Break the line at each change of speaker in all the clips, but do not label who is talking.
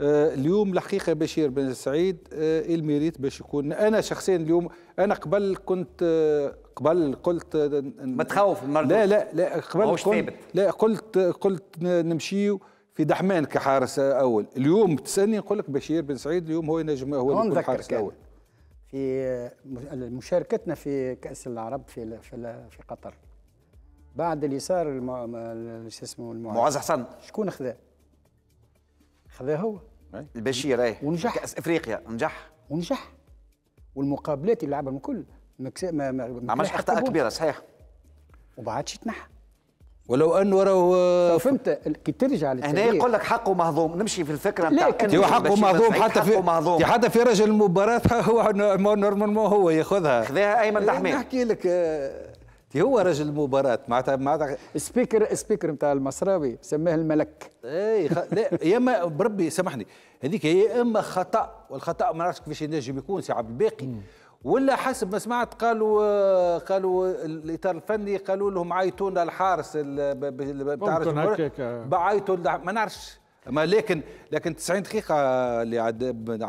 آه، اليوم الحقيقه بشير بن سعيد آه، الميريت باش يكون انا شخصيا اليوم انا قبل كنت آه، قبل قلت متخوف من لا لا لا قبل كنت لا قلت قلت نمشيو في دحمان كحارس اول اليوم تسالني نقول لك بشير بن سعيد اليوم هو نجم هو الحارس الاول
في مشاركتنا في كاس العرب في في, في قطر بعد اللي صار شو اسمه المعز حسن شكون خذا خذاه هو البشير ايه ونجح كاس افريقيا نجح ونجح والمقابلات اللي لعبها الكل ما ما, ما عملش اخطاء كبيره صحيح وما عادش يتنحى ولو انه راهو آه، فهمت كي ترجع هنا يقول لك حقه مهضوم نمشي في الفكره نتاع هو حقه مهضوم حتى في مهضوم. حتى في
رجل المباراه هو نورمالمون هو ياخذها خذاها ايمن تحميد إيه، نحكي لك آه، كي هو رجل المباراة معناتها معناتها سبيكر سبيكر نتاع المصراوي سماه الملك اي خ... لا يا اما بربي سامحني هذيك هي اما خطا والخطا ما نعرفش كيفاش ينجم يكون سي عبد الباقي ولا حسب ما سمعت قالوا قالوا الاطار الفني قالوا لهم عيطونا الحارس بتعرف آه. بعيطوا ما نعرفش ما لكن لكن 90 دقيقة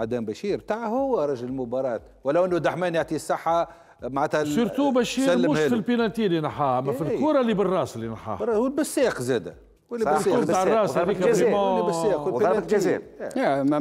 عدام بشير تاع هو رجل المباراة ولو انه دحمان يعطيه الصحة معناتها سيرتو بشير مش في البينالتي اللي نحاها ما في إيه. الكره اللي بالراس اللي نحاها والبساق زاده واللي بالساق على الراس هذيك فريمون وضربة جزاء